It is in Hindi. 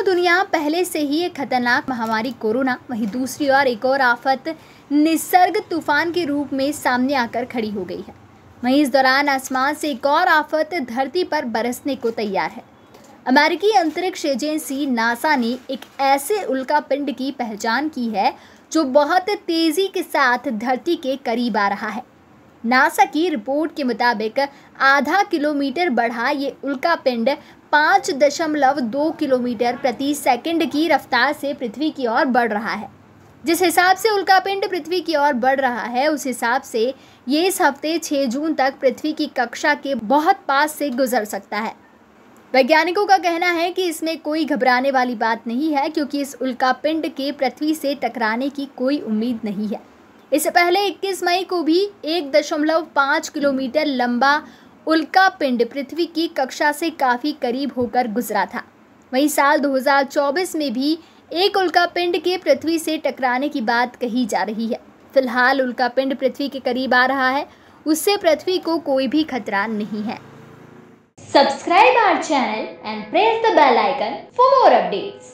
दोस्तों दुनिया पहले से ही एक खतरनाक महामारी कोरोना वहीं दूसरी ओर एक और आफत निसर्ग तूफान के रूप में सामने आकर खड़ी हो गई है वहीं इस दौरान आसमान से एक और आफत धरती पर बरसने को तैयार है अमेरिकी अंतरिक्ष एजेंसी नासा ने एक ऐसे उल्कापिंड की पहचान की है जो बहुत तेज़ी के साथ धरती के करीब आ रहा है नासा की रिपोर्ट के मुताबिक आधा किलोमीटर बढ़ा ये उल्का पिंड पाँच दशमलव दो किलोमीटर प्रति सेकंड की रफ्तार से पृथ्वी की ओर बढ़ रहा है जिस हिसाब से उल्का पिंड पृथ्वी की ओर बढ़ रहा है उस हिसाब से ये इस हफ्ते छः जून तक पृथ्वी की कक्षा के बहुत पास से गुजर सकता है वैज्ञानिकों का कहना है कि इसमें कोई घबराने वाली बात नहीं है क्योंकि इस उल्का पिंड के पृथ्वी से टकराने की कोई उम्मीद नहीं है इससे पहले 21 मई को भी एक दशमलव पाँच किलोमीटर लंबा उल्का पिंड पृथ्वी की कक्षा से काफ़ी करीब होकर गुजरा था वहीं साल 2024 में भी एक उल्का पिंड के पृथ्वी से टकराने की बात कही जा रही है फिलहाल उल्का पिंड पृथ्वी के करीब आ रहा है उससे पृथ्वी को कोई भी खतरा नहीं है subscribe our channel and press the bell icon for more updates